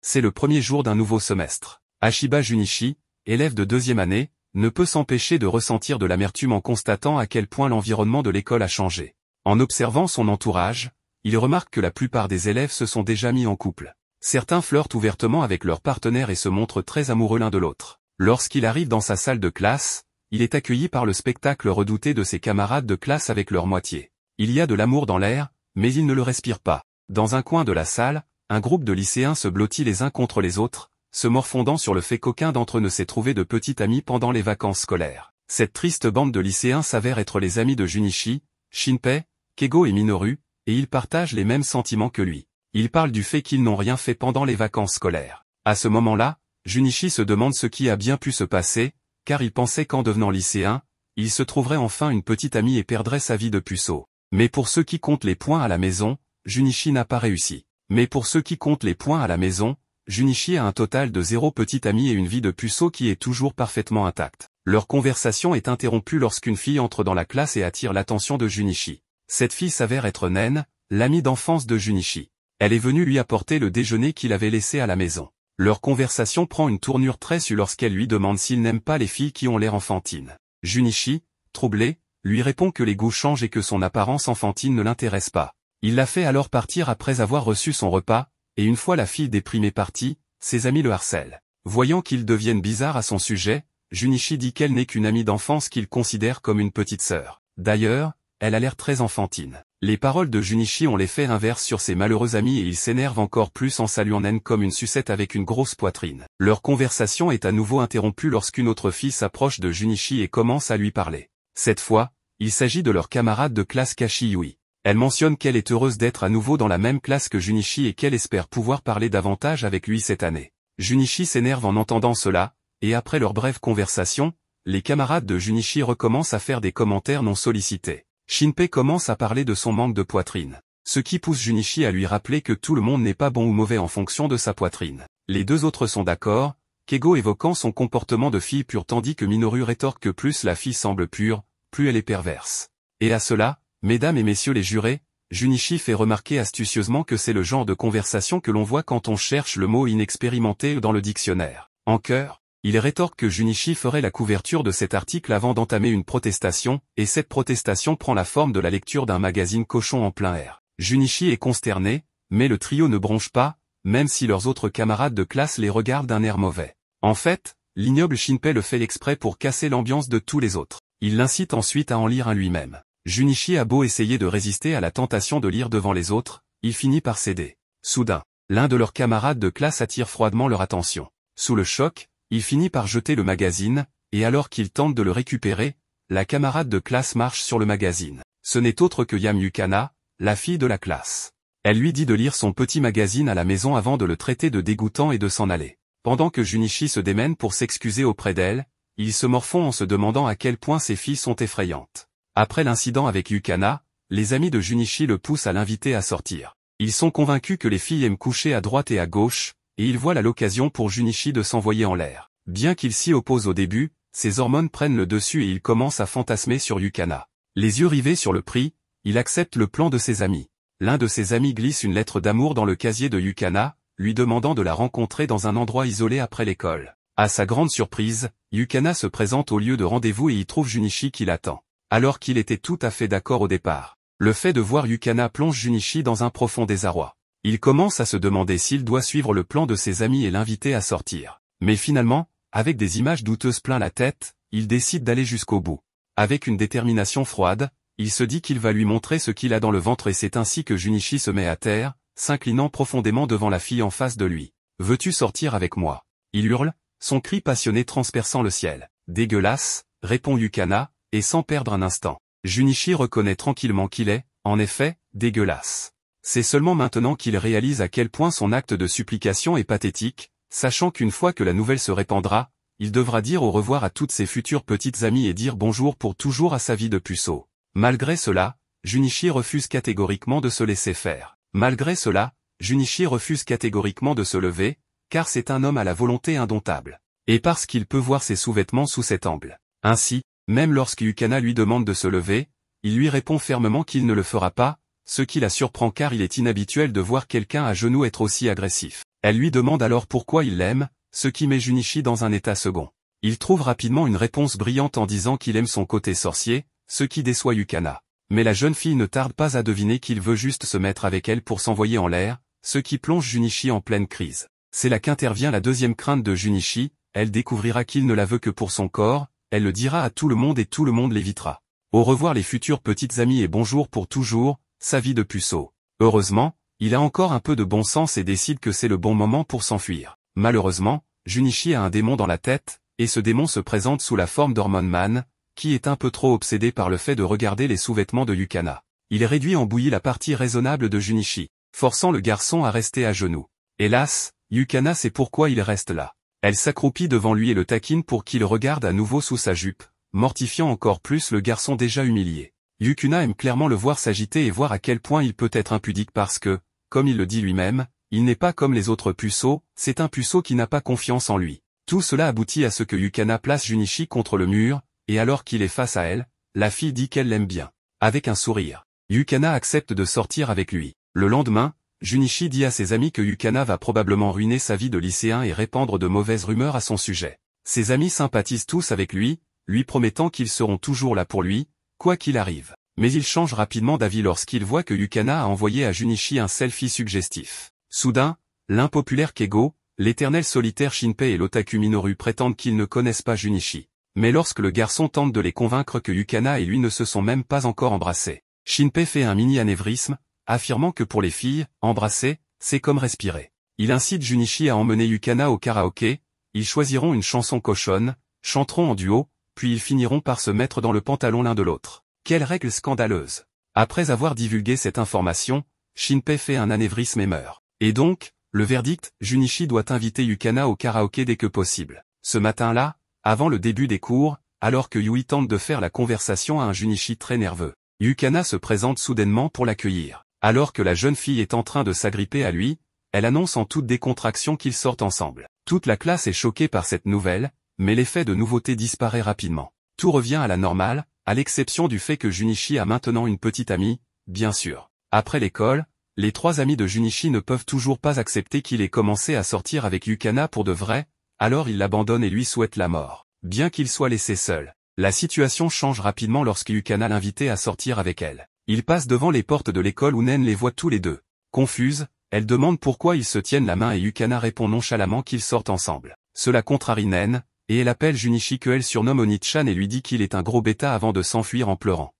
C'est le premier jour d'un nouveau semestre. Ashiba Junichi, élève de deuxième année, ne peut s'empêcher de ressentir de l'amertume en constatant à quel point l'environnement de l'école a changé. En observant son entourage, il remarque que la plupart des élèves se sont déjà mis en couple. Certains flirtent ouvertement avec leurs partenaires et se montrent très amoureux l'un de l'autre. Lorsqu'il arrive dans sa salle de classe, il est accueilli par le spectacle redouté de ses camarades de classe avec leur moitié. Il y a de l'amour dans l'air, mais il ne le respire pas. Dans un coin de la salle, un groupe de lycéens se blottit les uns contre les autres, se morfondant sur le fait qu'aucun d'entre eux ne s'est trouvé de petit ami pendant les vacances scolaires. Cette triste bande de lycéens s'avère être les amis de Junichi, Shinpei, Kego et Minoru, et ils partagent les mêmes sentiments que lui. Ils parlent du fait qu'ils n'ont rien fait pendant les vacances scolaires. À ce moment-là, Junichi se demande ce qui a bien pu se passer, car il pensait qu'en devenant lycéen, il se trouverait enfin une petite amie et perdrait sa vie de puceau. Mais pour ceux qui comptent les points à la maison, Junichi n'a pas réussi. Mais pour ceux qui comptent les points à la maison, Junichi a un total de zéro petite ami et une vie de puceau qui est toujours parfaitement intacte. Leur conversation est interrompue lorsqu'une fille entre dans la classe et attire l'attention de Junichi. Cette fille s'avère être naine, l'amie d'enfance de Junichi. Elle est venue lui apporter le déjeuner qu'il avait laissé à la maison. Leur conversation prend une tournure très su lorsqu'elle lui demande s'il n'aime pas les filles qui ont l'air enfantine. Junichi, troublé, lui répond que les goûts changent et que son apparence enfantine ne l'intéresse pas. Il la fait alors partir après avoir reçu son repas, et une fois la fille déprimée partie, ses amis le harcèlent. Voyant qu'ils deviennent bizarres à son sujet, Junichi dit qu'elle n'est qu'une amie d'enfance qu'il considère comme une petite sœur. D'ailleurs, elle a l'air très enfantine. Les paroles de Junichi ont l'effet inverse sur ses malheureux amis et ils s'énerve encore plus en saluant Nen comme une sucette avec une grosse poitrine. Leur conversation est à nouveau interrompue lorsqu'une autre fille s'approche de Junichi et commence à lui parler. Cette fois, il s'agit de leur camarade de classe Kashiyui. Elle mentionne qu'elle est heureuse d'être à nouveau dans la même classe que Junichi et qu'elle espère pouvoir parler davantage avec lui cette année. Junichi s'énerve en entendant cela, et après leur brève conversation, les camarades de Junichi recommencent à faire des commentaires non sollicités. Shinpei commence à parler de son manque de poitrine. Ce qui pousse Junichi à lui rappeler que tout le monde n'est pas bon ou mauvais en fonction de sa poitrine. Les deux autres sont d'accord, Kego évoquant son comportement de fille pure tandis que Minoru rétorque que plus la fille semble pure, plus elle est perverse. Et à cela, Mesdames et messieurs les jurés, Junichi fait remarquer astucieusement que c'est le genre de conversation que l'on voit quand on cherche le mot inexpérimenté dans le dictionnaire. En cœur, il rétorque que Junichi ferait la couverture de cet article avant d'entamer une protestation, et cette protestation prend la forme de la lecture d'un magazine cochon en plein air. Junichi est consterné, mais le trio ne bronche pas, même si leurs autres camarades de classe les regardent d'un air mauvais. En fait, l'ignoble Shinpei le fait exprès pour casser l'ambiance de tous les autres. Il l'incite ensuite à en lire un lui-même. Junichi a beau essayer de résister à la tentation de lire devant les autres, il finit par céder. Soudain, l'un de leurs camarades de classe attire froidement leur attention. Sous le choc, il finit par jeter le magazine, et alors qu'il tente de le récupérer, la camarade de classe marche sur le magazine. Ce n'est autre que Yam Yukana, la fille de la classe. Elle lui dit de lire son petit magazine à la maison avant de le traiter de dégoûtant et de s'en aller. Pendant que Junichi se démène pour s'excuser auprès d'elle, il se morfond en se demandant à quel point ses filles sont effrayantes. Après l'incident avec Yukana, les amis de Junichi le poussent à l'inviter à sortir. Ils sont convaincus que les filles aiment coucher à droite et à gauche, et ils voient l'occasion pour Junichi de s'envoyer en l'air. Bien qu'il s'y oppose au début, ses hormones prennent le dessus et il commence à fantasmer sur Yukana. Les yeux rivés sur le prix, il accepte le plan de ses amis. L'un de ses amis glisse une lettre d'amour dans le casier de Yukana, lui demandant de la rencontrer dans un endroit isolé après l'école. À sa grande surprise, Yukana se présente au lieu de rendez-vous et y trouve Junichi qui l'attend alors qu'il était tout à fait d'accord au départ. Le fait de voir Yukana plonge Junichi dans un profond désarroi. Il commence à se demander s'il doit suivre le plan de ses amis et l'inviter à sortir. Mais finalement, avec des images douteuses plein la tête, il décide d'aller jusqu'au bout. Avec une détermination froide, il se dit qu'il va lui montrer ce qu'il a dans le ventre et c'est ainsi que Junichi se met à terre, s'inclinant profondément devant la fille en face de lui. Veux-tu sortir avec moi Il hurle, son cri passionné transperçant le ciel. Dégueulasse, répond Yukana, et sans perdre un instant. Junichi reconnaît tranquillement qu'il est, en effet, dégueulasse. C'est seulement maintenant qu'il réalise à quel point son acte de supplication est pathétique, sachant qu'une fois que la nouvelle se répandra, il devra dire au revoir à toutes ses futures petites amies et dire bonjour pour toujours à sa vie de puceau. Malgré cela, Junichi refuse catégoriquement de se laisser faire. Malgré cela, Junichi refuse catégoriquement de se lever, car c'est un homme à la volonté indomptable. Et parce qu'il peut voir ses sous-vêtements sous cet angle. Ainsi, même lorsque Yukana lui demande de se lever, il lui répond fermement qu'il ne le fera pas, ce qui la surprend car il est inhabituel de voir quelqu'un à genoux être aussi agressif. Elle lui demande alors pourquoi il l'aime, ce qui met Junichi dans un état second. Il trouve rapidement une réponse brillante en disant qu'il aime son côté sorcier, ce qui déçoit Yukana. Mais la jeune fille ne tarde pas à deviner qu'il veut juste se mettre avec elle pour s'envoyer en l'air, ce qui plonge Junichi en pleine crise. C'est là qu'intervient la deuxième crainte de Junichi, elle découvrira qu'il ne la veut que pour son corps, elle le dira à tout le monde et tout le monde l'évitera. Au revoir les futures petites amies et bonjour pour toujours, sa vie de puceau. Heureusement, il a encore un peu de bon sens et décide que c'est le bon moment pour s'enfuir. Malheureusement, Junichi a un démon dans la tête, et ce démon se présente sous la forme d'Hormone Man, qui est un peu trop obsédé par le fait de regarder les sous-vêtements de Yukana. Il réduit en bouillie la partie raisonnable de Junichi, forçant le garçon à rester à genoux. Hélas, Yukana sait pourquoi il reste là. Elle s'accroupit devant lui et le taquine pour qu'il regarde à nouveau sous sa jupe, mortifiant encore plus le garçon déjà humilié. Yukuna aime clairement le voir s'agiter et voir à quel point il peut être impudique parce que, comme il le dit lui-même, il n'est pas comme les autres puceaux, c'est un puceau qui n'a pas confiance en lui. Tout cela aboutit à ce que Yukana place Junichi contre le mur, et alors qu'il est face à elle, la fille dit qu'elle l'aime bien. Avec un sourire, Yukana accepte de sortir avec lui. Le lendemain, Junichi dit à ses amis que Yukana va probablement ruiner sa vie de lycéen et répandre de mauvaises rumeurs à son sujet. Ses amis sympathisent tous avec lui, lui promettant qu'ils seront toujours là pour lui, quoi qu'il arrive. Mais il change rapidement d'avis lorsqu'il voit que Yukana a envoyé à Junichi un selfie suggestif. Soudain, l'impopulaire Kego, l'éternel solitaire Shinpei et l'otaku Minoru prétendent qu'ils ne connaissent pas Junichi. Mais lorsque le garçon tente de les convaincre que Yukana et lui ne se sont même pas encore embrassés, Shinpei fait un mini-anévrisme, affirmant que pour les filles, embrasser, c'est comme respirer. Il incite Junichi à emmener Yukana au karaoké, ils choisiront une chanson cochonne, chanteront en duo, puis ils finiront par se mettre dans le pantalon l'un de l'autre. Quelle règle scandaleuse Après avoir divulgué cette information, Shinpei fait un anévrisme et meurt. Et donc, le verdict, Junichi doit inviter Yukana au karaoké dès que possible. Ce matin-là, avant le début des cours, alors que Yui tente de faire la conversation à un Junichi très nerveux, Yukana se présente soudainement pour l'accueillir. Alors que la jeune fille est en train de s'agripper à lui, elle annonce en toute décontraction qu'ils sortent ensemble. Toute la classe est choquée par cette nouvelle, mais l'effet de nouveauté disparaît rapidement. Tout revient à la normale, à l'exception du fait que Junichi a maintenant une petite amie, bien sûr. Après l'école, les trois amis de Junichi ne peuvent toujours pas accepter qu'il ait commencé à sortir avec Yukana pour de vrai, alors il l'abandonne et lui souhaite la mort. Bien qu'il soit laissé seul, la situation change rapidement lorsque Yukana l'invitait à sortir avec elle. Il passe devant les portes de l'école où Nen les voit tous les deux. Confuse, elle demande pourquoi ils se tiennent la main et Yukana répond nonchalamment qu'ils sortent ensemble. Cela contrarie Nen, et elle appelle Junichi que elle surnomme Onichan et lui dit qu'il est un gros bêta avant de s'enfuir en pleurant.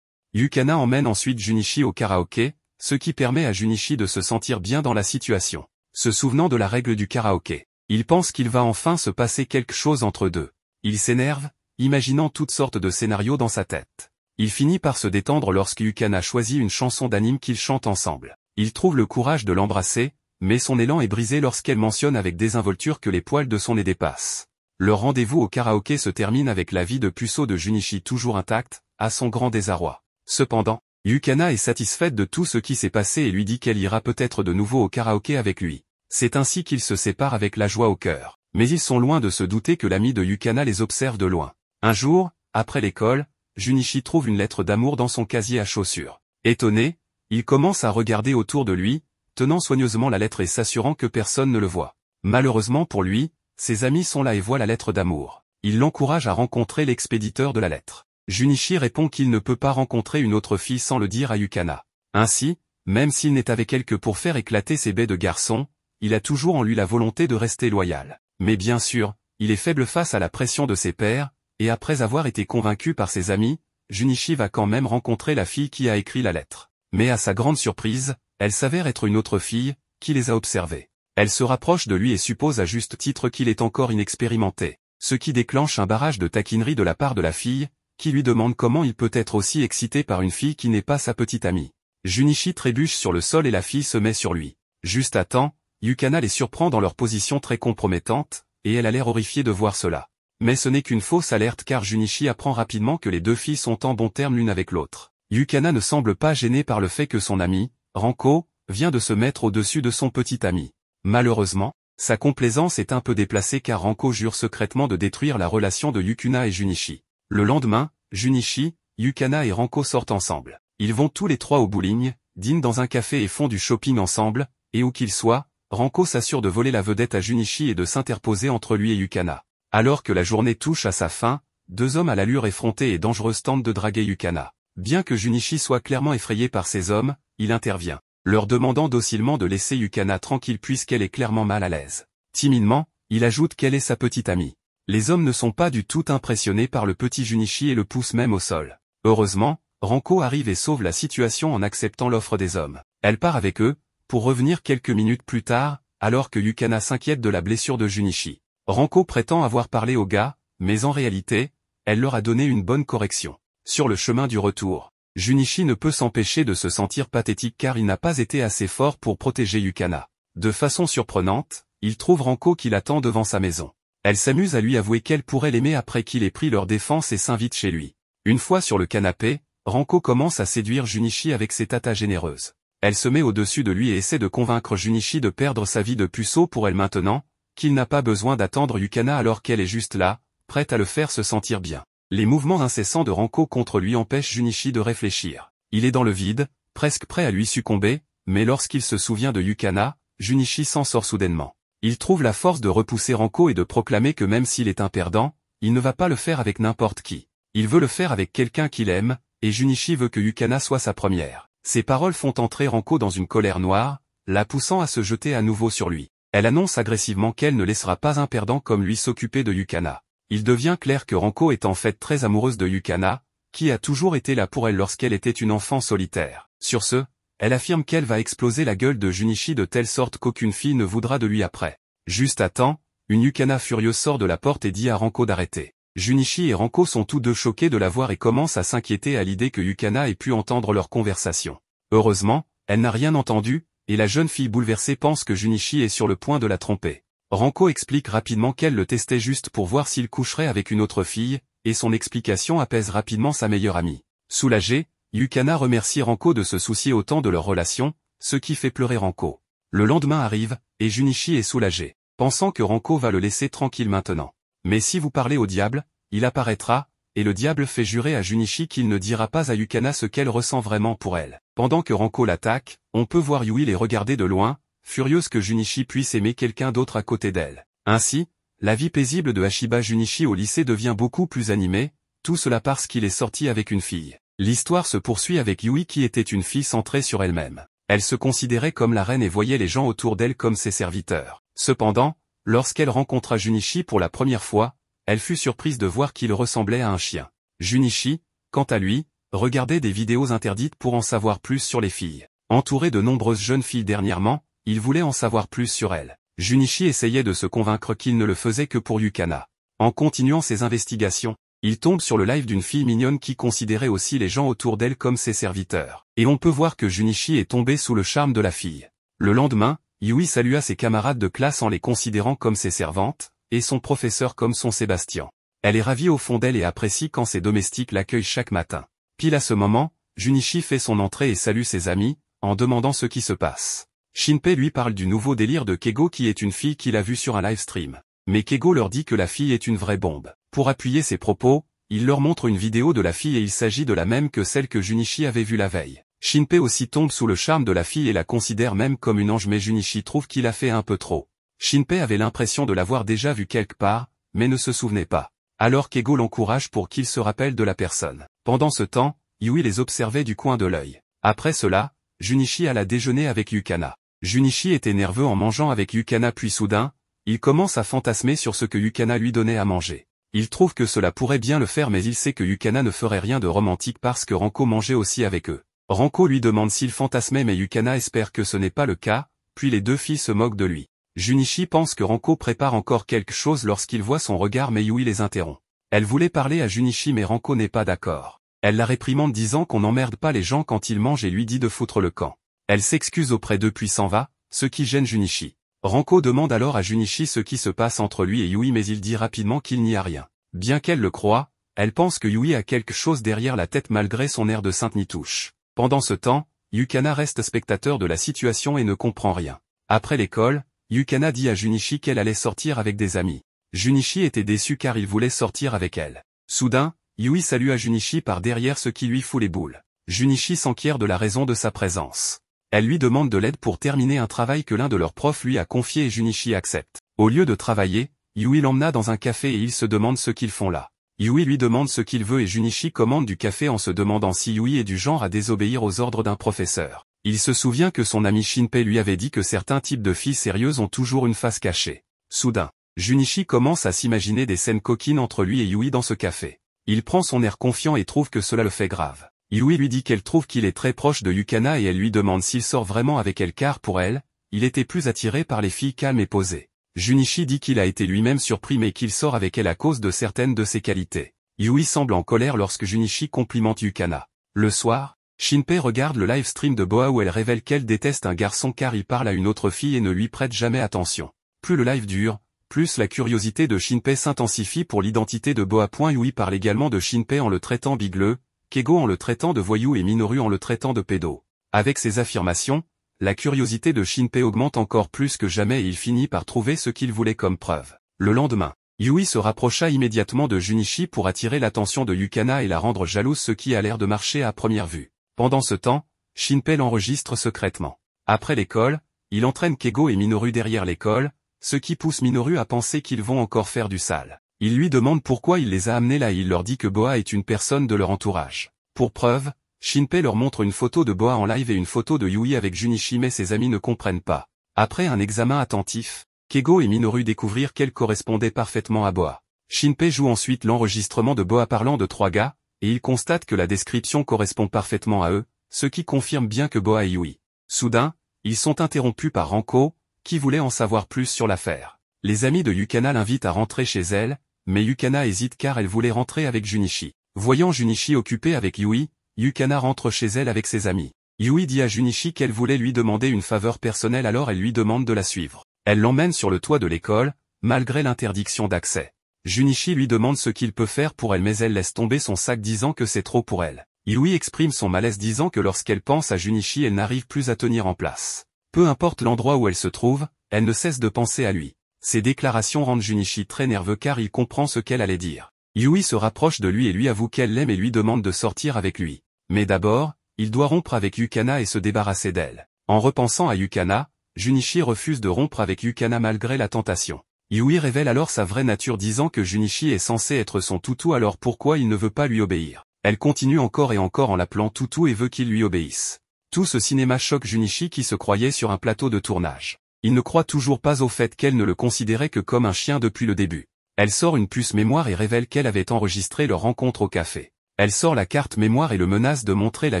Yukana emmène ensuite Junichi au karaoké, ce qui permet à Junichi de se sentir bien dans la situation. Se souvenant de la règle du karaoké, il pense qu'il va enfin se passer quelque chose entre deux. Il s'énerve, imaginant toutes sortes de scénarios dans sa tête. Il finit par se détendre lorsque Yukana choisit une chanson d'anime qu'ils chantent ensemble. Il trouve le courage de l'embrasser, mais son élan est brisé lorsqu'elle mentionne avec désinvolture que les poils de son nez dépassent. Le rendez-vous au karaoké se termine avec la vie de puceau de Junichi toujours intacte, à son grand désarroi. Cependant, Yukana est satisfaite de tout ce qui s'est passé et lui dit qu'elle ira peut-être de nouveau au karaoké avec lui. C'est ainsi qu'ils se séparent avec la joie au cœur. Mais ils sont loin de se douter que l'ami de Yukana les observe de loin. Un jour, après l'école, Junichi trouve une lettre d'amour dans son casier à chaussures. Étonné, il commence à regarder autour de lui, tenant soigneusement la lettre et s'assurant que personne ne le voit. Malheureusement pour lui, ses amis sont là et voient la lettre d'amour. Il l'encourage à rencontrer l'expéditeur de la lettre. Junichi répond qu'il ne peut pas rencontrer une autre fille sans le dire à Yukana. Ainsi, même s'il n'est avec elle que pour faire éclater ses baies de garçon, il a toujours en lui la volonté de rester loyal. Mais bien sûr, il est faible face à la pression de ses pairs, et après avoir été convaincu par ses amis, Junichi va quand même rencontrer la fille qui a écrit la lettre. Mais à sa grande surprise, elle s'avère être une autre fille, qui les a observés. Elle se rapproche de lui et suppose à juste titre qu'il est encore inexpérimenté, ce qui déclenche un barrage de taquinerie de la part de la fille, qui lui demande comment il peut être aussi excité par une fille qui n'est pas sa petite amie. Junichi trébuche sur le sol et la fille se met sur lui. Juste à temps, Yukana les surprend dans leur position très compromettante, et elle a l'air horrifiée de voir cela. Mais ce n'est qu'une fausse alerte car Junichi apprend rapidement que les deux filles sont en bon terme l'une avec l'autre. Yukana ne semble pas gênée par le fait que son ami, Ranko, vient de se mettre au-dessus de son petit ami. Malheureusement, sa complaisance est un peu déplacée car Ranko jure secrètement de détruire la relation de Yukuna et Junichi. Le lendemain, Junichi, Yukana et Ranko sortent ensemble. Ils vont tous les trois au bowling, dînent dans un café et font du shopping ensemble, et où qu'ils soient, Ranko s'assure de voler la vedette à Junichi et de s'interposer entre lui et Yukana. Alors que la journée touche à sa fin, deux hommes à l'allure effrontée et dangereuse tentent de draguer Yukana. Bien que Junichi soit clairement effrayé par ces hommes, il intervient, leur demandant docilement de laisser Yukana tranquille puisqu'elle est clairement mal à l'aise. Timidement, il ajoute qu'elle est sa petite amie. Les hommes ne sont pas du tout impressionnés par le petit Junichi et le poussent même au sol. Heureusement, Ranko arrive et sauve la situation en acceptant l'offre des hommes. Elle part avec eux, pour revenir quelques minutes plus tard, alors que Yukana s'inquiète de la blessure de Junichi. Ranko prétend avoir parlé au gars, mais en réalité, elle leur a donné une bonne correction. Sur le chemin du retour, Junichi ne peut s'empêcher de se sentir pathétique car il n'a pas été assez fort pour protéger Yukana. De façon surprenante, il trouve Ranko qui l'attend devant sa maison. Elle s'amuse à lui avouer qu'elle pourrait l'aimer après qu'il ait pris leur défense et s'invite chez lui. Une fois sur le canapé, Ranko commence à séduire Junichi avec ses tatas généreuses. Elle se met au-dessus de lui et essaie de convaincre Junichi de perdre sa vie de puceau pour elle maintenant, qu'il n'a pas besoin d'attendre Yukana alors qu'elle est juste là, prête à le faire se sentir bien. Les mouvements incessants de Ranko contre lui empêchent Junichi de réfléchir. Il est dans le vide, presque prêt à lui succomber, mais lorsqu'il se souvient de Yukana, Junichi s'en sort soudainement. Il trouve la force de repousser Ranko et de proclamer que même s'il est un perdant, il ne va pas le faire avec n'importe qui. Il veut le faire avec quelqu'un qu'il aime, et Junichi veut que Yukana soit sa première. Ses paroles font entrer Ranko dans une colère noire, la poussant à se jeter à nouveau sur lui. Elle annonce agressivement qu'elle ne laissera pas un perdant comme lui s'occuper de Yukana. Il devient clair que Ranko est en fait très amoureuse de Yukana, qui a toujours été là pour elle lorsqu'elle était une enfant solitaire. Sur ce, elle affirme qu'elle va exploser la gueule de Junichi de telle sorte qu'aucune fille ne voudra de lui après. Juste à temps, une Yukana furieuse sort de la porte et dit à Ranko d'arrêter. Junichi et Ranko sont tous deux choqués de la voir et commencent à s'inquiéter à l'idée que Yukana ait pu entendre leur conversation. Heureusement, elle n'a rien entendu, et la jeune fille bouleversée pense que Junichi est sur le point de la tromper. Ranko explique rapidement qu'elle le testait juste pour voir s'il coucherait avec une autre fille, et son explication apaise rapidement sa meilleure amie. Soulagée, Yukana remercie Ranko de se soucier autant de leur relation, ce qui fait pleurer Ranko. Le lendemain arrive, et Junichi est soulagé, pensant que Ranko va le laisser tranquille maintenant. Mais si vous parlez au diable, il apparaîtra, et le diable fait jurer à Junichi qu'il ne dira pas à Yukana ce qu'elle ressent vraiment pour elle. Pendant que Ranko l'attaque, on peut voir Yui les regarder de loin, furieuse que Junichi puisse aimer quelqu'un d'autre à côté d'elle. Ainsi, la vie paisible de Hashiba Junichi au lycée devient beaucoup plus animée, tout cela parce qu'il est sorti avec une fille. L'histoire se poursuit avec Yui qui était une fille centrée sur elle-même. Elle se considérait comme la reine et voyait les gens autour d'elle comme ses serviteurs. Cependant, lorsqu'elle rencontra Junichi pour la première fois, elle fut surprise de voir qu'il ressemblait à un chien. Junichi, quant à lui, regardait des vidéos interdites pour en savoir plus sur les filles. Entouré de nombreuses jeunes filles dernièrement, il voulait en savoir plus sur elles. Junichi essayait de se convaincre qu'il ne le faisait que pour Yukana. En continuant ses investigations, il tombe sur le live d'une fille mignonne qui considérait aussi les gens autour d'elle comme ses serviteurs. Et on peut voir que Junichi est tombé sous le charme de la fille. Le lendemain, Yui salua ses camarades de classe en les considérant comme ses servantes, et son professeur comme son Sébastien. Elle est ravie au fond d'elle et apprécie quand ses domestiques l'accueillent chaque matin. Pile à ce moment, Junichi fait son entrée et salue ses amis, en demandant ce qui se passe. Shinpei lui parle du nouveau délire de Kego qui est une fille qu'il a vue sur un live stream. Mais Kego leur dit que la fille est une vraie bombe. Pour appuyer ses propos, il leur montre une vidéo de la fille et il s'agit de la même que celle que Junichi avait vue la veille. Shinpei aussi tombe sous le charme de la fille et la considère même comme une ange mais Junichi trouve qu'il a fait un peu trop. Shinpei avait l'impression de l'avoir déjà vu quelque part, mais ne se souvenait pas. Alors Kego l'encourage pour qu'il se rappelle de la personne. Pendant ce temps, Yui les observait du coin de l'œil. Après cela, Junichi alla déjeuner avec Yukana. Junichi était nerveux en mangeant avec Yukana puis soudain, il commence à fantasmer sur ce que Yukana lui donnait à manger. Il trouve que cela pourrait bien le faire mais il sait que Yukana ne ferait rien de romantique parce que Ranko mangeait aussi avec eux. Ranko lui demande s'il fantasmait mais Yukana espère que ce n'est pas le cas, puis les deux filles se moquent de lui. Junichi pense que Ranko prépare encore quelque chose lorsqu'il voit son regard mais Yui les interrompt. Elle voulait parler à Junichi mais Ranko n'est pas d'accord. Elle la réprimande disant qu'on n'emmerde pas les gens quand ils mangent et lui dit de foutre le camp. Elle s'excuse auprès d'eux puis s'en va, ce qui gêne Junichi. Ranko demande alors à Junichi ce qui se passe entre lui et Yui mais il dit rapidement qu'il n'y a rien. Bien qu'elle le croie, elle pense que Yui a quelque chose derrière la tête malgré son air de sainte nitouche. Pendant ce temps, Yukana reste spectateur de la situation et ne comprend rien. Après l'école, Yukana dit à Junichi qu'elle allait sortir avec des amis. Junichi était déçu car il voulait sortir avec elle. Soudain, Yui à Junichi par derrière ce qui lui fout les boules. Junichi s'enquiert de la raison de sa présence. Elle lui demande de l'aide pour terminer un travail que l'un de leurs profs lui a confié et Junichi accepte. Au lieu de travailler, Yui l'emmena dans un café et ils se demandent ce qu'ils font là. Yui lui demande ce qu'il veut et Junichi commande du café en se demandant si Yui est du genre à désobéir aux ordres d'un professeur. Il se souvient que son ami Shinpei lui avait dit que certains types de filles sérieuses ont toujours une face cachée. Soudain, Junichi commence à s'imaginer des scènes coquines entre lui et Yui dans ce café. Il prend son air confiant et trouve que cela le fait grave. Yui lui dit qu'elle trouve qu'il est très proche de Yukana et elle lui demande s'il sort vraiment avec elle car pour elle, il était plus attiré par les filles calmes et posées. Junichi dit qu'il a été lui-même surpris mais qu'il sort avec elle à cause de certaines de ses qualités. Yui semble en colère lorsque Junichi complimente Yukana. Le soir, Shinpei regarde le live stream de Boa où elle révèle qu'elle déteste un garçon car il parle à une autre fille et ne lui prête jamais attention. Plus le live dure, plus la curiosité de Shinpei s'intensifie pour l'identité de Boa. Yui parle également de Shinpei en le traitant bigleux, Kego en le traitant de voyou et Minoru en le traitant de pédo. Avec ces affirmations, la curiosité de Shinpei augmente encore plus que jamais et il finit par trouver ce qu'il voulait comme preuve. Le lendemain, Yui se rapprocha immédiatement de Junichi pour attirer l'attention de Yukana et la rendre jalouse ce qui a l'air de marcher à première vue. Pendant ce temps, Shinpei l'enregistre secrètement. Après l'école, il entraîne Kego et Minoru derrière l'école, ce qui pousse Minoru à penser qu'ils vont encore faire du sale. Il lui demande pourquoi il les a amenés là et il leur dit que Boa est une personne de leur entourage. Pour preuve, Shinpei leur montre une photo de Boa en live et une photo de Yui avec Junichi mais ses amis ne comprennent pas. Après un examen attentif, Kego et Minoru découvrirent qu'elle correspondait parfaitement à Boa. Shinpei joue ensuite l'enregistrement de Boa parlant de trois gars, et ils constatent que la description correspond parfaitement à eux, ce qui confirme bien que Boa et Yui. Soudain, ils sont interrompus par Ranko, qui voulait en savoir plus sur l'affaire. Les amis de Yukana l'invitent à rentrer chez elle, mais Yukana hésite car elle voulait rentrer avec Junichi. Voyant Junichi occupé avec Yui, Yukana rentre chez elle avec ses amis. Yui dit à Junichi qu'elle voulait lui demander une faveur personnelle alors elle lui demande de la suivre. Elle l'emmène sur le toit de l'école, malgré l'interdiction d'accès. Junichi lui demande ce qu'il peut faire pour elle mais elle laisse tomber son sac disant que c'est trop pour elle. Yui exprime son malaise disant que lorsqu'elle pense à Junichi elle n'arrive plus à tenir en place. Peu importe l'endroit où elle se trouve, elle ne cesse de penser à lui. Ces déclarations rendent Junichi très nerveux car il comprend ce qu'elle allait dire. Yui se rapproche de lui et lui avoue qu'elle l'aime et lui demande de sortir avec lui. Mais d'abord, il doit rompre avec Yukana et se débarrasser d'elle. En repensant à Yukana, Junichi refuse de rompre avec Yukana malgré la tentation. Yui révèle alors sa vraie nature disant que Junichi est censé être son toutou alors pourquoi il ne veut pas lui obéir. Elle continue encore et encore en l'appelant toutou et veut qu'il lui obéisse. Tout ce cinéma choque Junichi qui se croyait sur un plateau de tournage. Il ne croit toujours pas au fait qu'elle ne le considérait que comme un chien depuis le début. Elle sort une puce mémoire et révèle qu'elle avait enregistré leur rencontre au café. Elle sort la carte mémoire et le menace de montrer la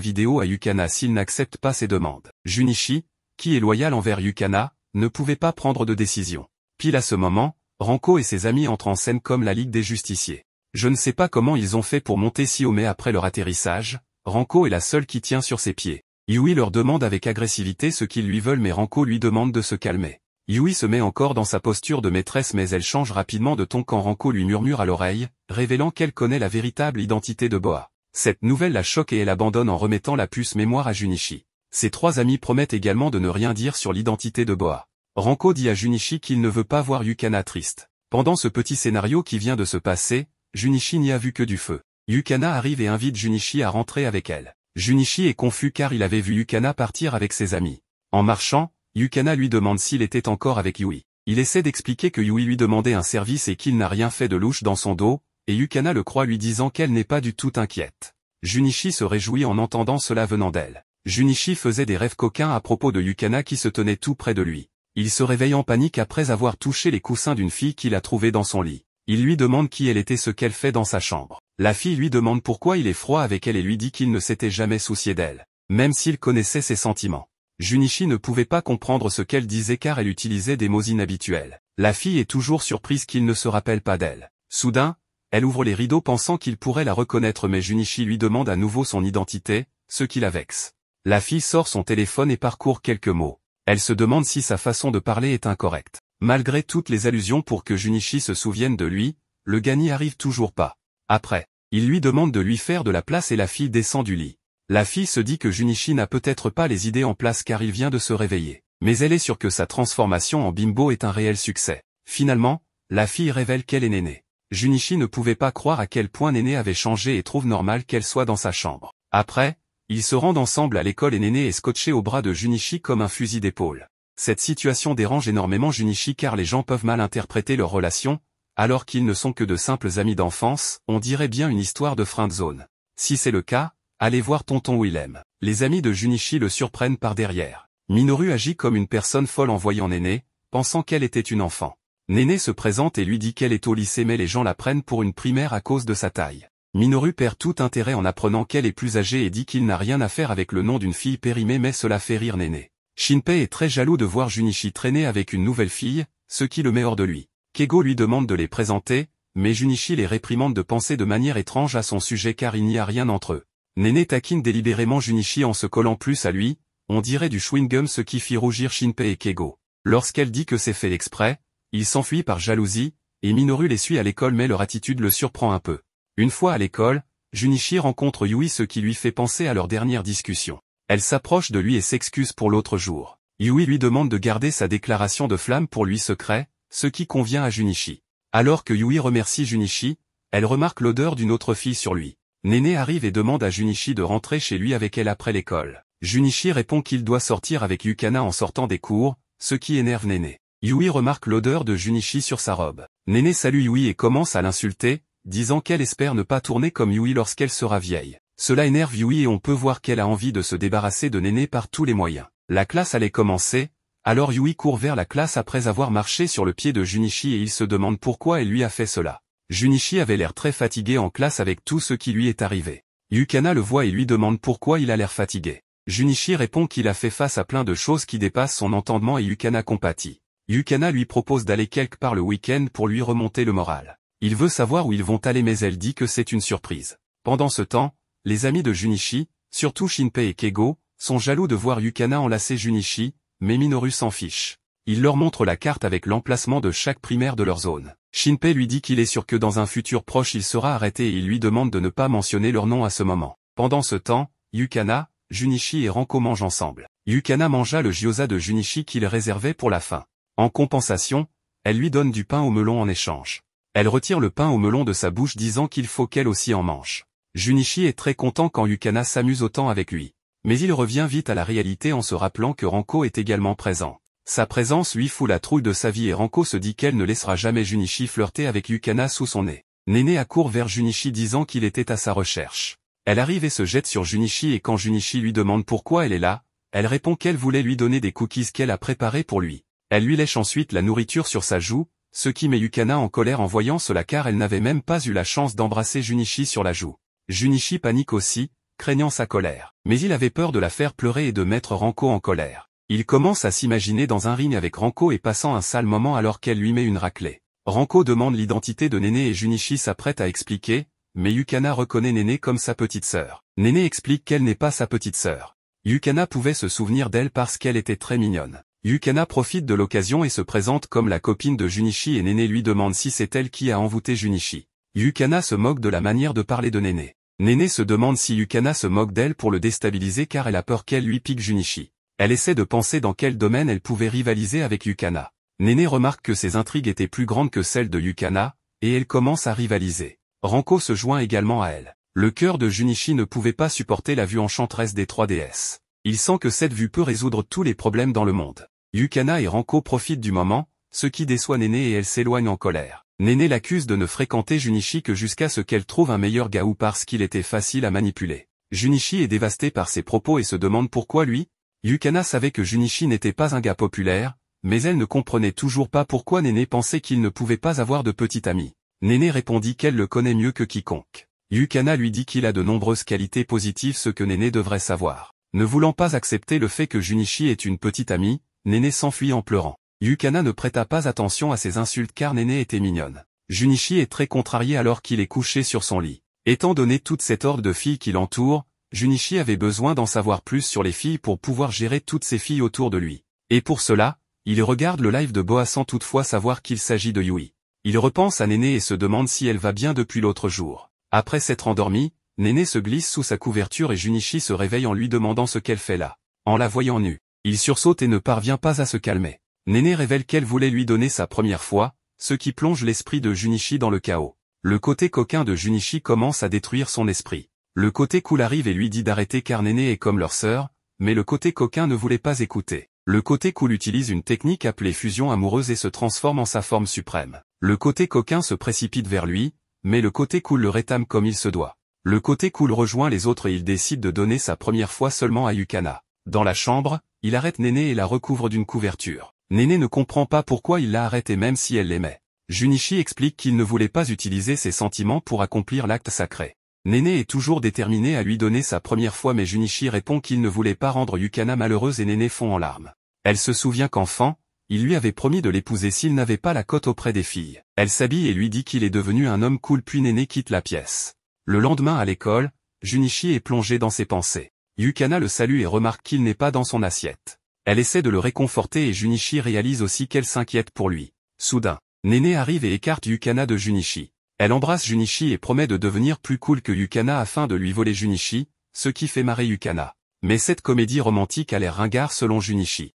vidéo à Yukana s'il n'accepte pas ses demandes. Junichi, qui est loyal envers Yukana, ne pouvait pas prendre de décision. Pile à ce moment, Ranko et ses amis entrent en scène comme la Ligue des Justiciers. Je ne sais pas comment ils ont fait pour monter si haut mais après leur atterrissage, Ranko est la seule qui tient sur ses pieds. Yui leur demande avec agressivité ce qu'ils lui veulent mais Ranko lui demande de se calmer. Yui se met encore dans sa posture de maîtresse mais elle change rapidement de ton quand Ranko lui murmure à l'oreille, révélant qu'elle connaît la véritable identité de Boa. Cette nouvelle la choque et elle abandonne en remettant la puce mémoire à Junichi. Ses trois amis promettent également de ne rien dire sur l'identité de Boa. Ranko dit à Junichi qu'il ne veut pas voir Yukana triste. Pendant ce petit scénario qui vient de se passer, Junichi n'y a vu que du feu. Yukana arrive et invite Junichi à rentrer avec elle. Junichi est confus car il avait vu Yukana partir avec ses amis. En marchant, Yukana lui demande s'il était encore avec Yui. Il essaie d'expliquer que Yui lui demandait un service et qu'il n'a rien fait de louche dans son dos, et Yukana le croit lui disant qu'elle n'est pas du tout inquiète. Junichi se réjouit en entendant cela venant d'elle. Junichi faisait des rêves coquins à propos de Yukana qui se tenait tout près de lui. Il se réveille en panique après avoir touché les coussins d'une fille qu'il a trouvée dans son lit. Il lui demande qui elle était ce qu'elle fait dans sa chambre. La fille lui demande pourquoi il est froid avec elle et lui dit qu'il ne s'était jamais soucié d'elle, même s'il connaissait ses sentiments. Junichi ne pouvait pas comprendre ce qu'elle disait car elle utilisait des mots inhabituels. La fille est toujours surprise qu'il ne se rappelle pas d'elle. Soudain, elle ouvre les rideaux pensant qu'il pourrait la reconnaître mais Junichi lui demande à nouveau son identité, ce qui la vexe. La fille sort son téléphone et parcourt quelques mots. Elle se demande si sa façon de parler est incorrecte. Malgré toutes les allusions pour que Junichi se souvienne de lui, le Gani arrive toujours pas. Après, il lui demande de lui faire de la place et la fille descend du lit. La fille se dit que Junichi n'a peut-être pas les idées en place car il vient de se réveiller. Mais elle est sûre que sa transformation en bimbo est un réel succès. Finalement, la fille révèle qu'elle est nénée. Junichi ne pouvait pas croire à quel point nénée avait changé et trouve normal qu'elle soit dans sa chambre. Après, ils se rendent ensemble à l'école et Néné est scotché au bras de Junichi comme un fusil d'épaule. Cette situation dérange énormément Junichi car les gens peuvent mal interpréter leur relation, alors qu'ils ne sont que de simples amis d'enfance, on dirait bien une histoire de frein de zone. Si c'est le cas, allez voir tonton Willem. Les amis de Junichi le surprennent par derrière. Minoru agit comme une personne folle en voyant Néné, pensant qu'elle était une enfant. Néné se présente et lui dit qu'elle est au lycée mais les gens la prennent pour une primaire à cause de sa taille. Minoru perd tout intérêt en apprenant qu'elle est plus âgée et dit qu'il n'a rien à faire avec le nom d'une fille périmée mais cela fait rire Néné. Shinpei est très jaloux de voir Junichi traîner avec une nouvelle fille, ce qui le met hors de lui. Kego lui demande de les présenter, mais Junichi les réprimande de penser de manière étrange à son sujet car il n'y a rien entre eux. Néné taquine délibérément Junichi en se collant plus à lui, on dirait du chewing-gum ce qui fit rougir Shinpei et Kego. Lorsqu'elle dit que c'est fait exprès, il s'enfuit par jalousie, et Minoru les suit à l'école mais leur attitude le surprend un peu. Une fois à l'école, Junichi rencontre Yui ce qui lui fait penser à leur dernière discussion. Elle s'approche de lui et s'excuse pour l'autre jour. Yui lui demande de garder sa déclaration de flamme pour lui secret, ce qui convient à Junichi. Alors que Yui remercie Junichi, elle remarque l'odeur d'une autre fille sur lui. Néné arrive et demande à Junichi de rentrer chez lui avec elle après l'école. Junichi répond qu'il doit sortir avec Yukana en sortant des cours, ce qui énerve Néné. Yui remarque l'odeur de Junichi sur sa robe. Néné salue Yui et commence à l'insulter, disant qu'elle espère ne pas tourner comme Yui lorsqu'elle sera vieille. Cela énerve Yui et on peut voir qu'elle a envie de se débarrasser de Néné par tous les moyens. La classe allait commencer, alors Yui court vers la classe après avoir marché sur le pied de Junichi et il se demande pourquoi elle lui a fait cela. Junichi avait l'air très fatigué en classe avec tout ce qui lui est arrivé. Yukana le voit et lui demande pourquoi il a l'air fatigué. Junichi répond qu'il a fait face à plein de choses qui dépassent son entendement et Yukana compatit. Yukana lui propose d'aller quelque part le week-end pour lui remonter le moral. Il veut savoir où ils vont aller mais elle dit que c'est une surprise. Pendant ce temps, les amis de Junichi, surtout Shinpei et Kego, sont jaloux de voir Yukana enlacer Junichi, mais Minoru s'en fiche. Il leur montre la carte avec l'emplacement de chaque primaire de leur zone. Shinpei lui dit qu'il est sûr que dans un futur proche il sera arrêté et il lui demande de ne pas mentionner leur nom à ce moment. Pendant ce temps, Yukana, Junichi et Ranko mangent ensemble. Yukana mangea le gyoza de Junichi qu'il réservait pour la fin. En compensation, elle lui donne du pain au melon en échange. Elle retire le pain au melon de sa bouche disant qu'il faut qu'elle aussi en mange. Junichi est très content quand Yukana s'amuse autant avec lui. Mais il revient vite à la réalité en se rappelant que Ranko est également présent. Sa présence lui fout la trouille de sa vie et Ranko se dit qu'elle ne laissera jamais Junichi flirter avec Yukana sous son nez. Néné accourt vers Junichi disant qu'il était à sa recherche. Elle arrive et se jette sur Junichi et quand Junichi lui demande pourquoi elle est là, elle répond qu'elle voulait lui donner des cookies qu'elle a préparés pour lui. Elle lui lèche ensuite la nourriture sur sa joue, ce qui met Yukana en colère en voyant cela car elle n'avait même pas eu la chance d'embrasser Junichi sur la joue. Junichi panique aussi, craignant sa colère. Mais il avait peur de la faire pleurer et de mettre Ranko en colère. Il commence à s'imaginer dans un ring avec Ranko et passant un sale moment alors qu'elle lui met une raclée. Ranko demande l'identité de Néné et Junichi s'apprête à expliquer, mais Yukana reconnaît Néné comme sa petite sœur. Néné explique qu'elle n'est pas sa petite sœur. Yukana pouvait se souvenir d'elle parce qu'elle était très mignonne. Yukana profite de l'occasion et se présente comme la copine de Junichi et Nene lui demande si c'est elle qui a envoûté Junichi. Yukana se moque de la manière de parler de Nene. Nene se demande si Yukana se moque d'elle pour le déstabiliser car elle a peur qu'elle lui pique Junichi. Elle essaie de penser dans quel domaine elle pouvait rivaliser avec Yukana. Nene remarque que ses intrigues étaient plus grandes que celles de Yukana, et elle commence à rivaliser. Ranko se joint également à elle. Le cœur de Junichi ne pouvait pas supporter la vue enchanteresse des trois déesses. Il sent que cette vue peut résoudre tous les problèmes dans le monde. Yukana et Ranko profitent du moment, ce qui déçoit Néné et elle s'éloigne en colère. Néné l'accuse de ne fréquenter Junichi que jusqu'à ce qu'elle trouve un meilleur gars ou parce qu'il était facile à manipuler. Junichi est dévasté par ses propos et se demande pourquoi lui, Yukana savait que Junichi n'était pas un gars populaire, mais elle ne comprenait toujours pas pourquoi Néné pensait qu'il ne pouvait pas avoir de petit ami. Néné répondit qu'elle le connaît mieux que quiconque. Yukana lui dit qu'il a de nombreuses qualités positives ce que Néné devrait savoir. Ne voulant pas accepter le fait que Junichi est une petite amie, Néné s'enfuit en pleurant. Yukana ne prêta pas attention à ses insultes car Néné était mignonne. Junichi est très contrarié alors qu'il est couché sur son lit. Étant donné toute cette horde de filles qui l'entourent, Junichi avait besoin d'en savoir plus sur les filles pour pouvoir gérer toutes ces filles autour de lui. Et pour cela, il regarde le live de Boa sans toutefois savoir qu'il s'agit de Yui. Il repense à Néné et se demande si elle va bien depuis l'autre jour. Après s'être endormi, Néné se glisse sous sa couverture et Junichi se réveille en lui demandant ce qu'elle fait là. En la voyant nue, il sursaute et ne parvient pas à se calmer. Néné révèle qu'elle voulait lui donner sa première fois, ce qui plonge l'esprit de Junichi dans le chaos. Le côté coquin de Junichi commence à détruire son esprit. Le côté cool arrive et lui dit d'arrêter car Néné est comme leur sœur, mais le côté coquin ne voulait pas écouter. Le côté cool utilise une technique appelée fusion amoureuse et se transforme en sa forme suprême. Le côté coquin se précipite vers lui, mais le côté cool le rétame comme il se doit. Le côté cool rejoint les autres et il décide de donner sa première fois seulement à Yukana. Dans la chambre, il arrête Néné et la recouvre d'une couverture. Néné ne comprend pas pourquoi il l'a arrêtée même si elle l'aimait. Junichi explique qu'il ne voulait pas utiliser ses sentiments pour accomplir l'acte sacré. Néné est toujours déterminé à lui donner sa première fois mais Junichi répond qu'il ne voulait pas rendre Yukana malheureuse et Néné fond en larmes. Elle se souvient qu'enfant, il lui avait promis de l'épouser s'il n'avait pas la cote auprès des filles. Elle s'habille et lui dit qu'il est devenu un homme cool puis Néné quitte la pièce. Le lendemain à l'école, Junichi est plongé dans ses pensées. Yukana le salue et remarque qu'il n'est pas dans son assiette. Elle essaie de le réconforter et Junichi réalise aussi qu'elle s'inquiète pour lui. Soudain, Nene arrive et écarte Yukana de Junichi. Elle embrasse Junichi et promet de devenir plus cool que Yukana afin de lui voler Junichi, ce qui fait marrer Yukana. Mais cette comédie romantique a l'air ringard selon Junichi.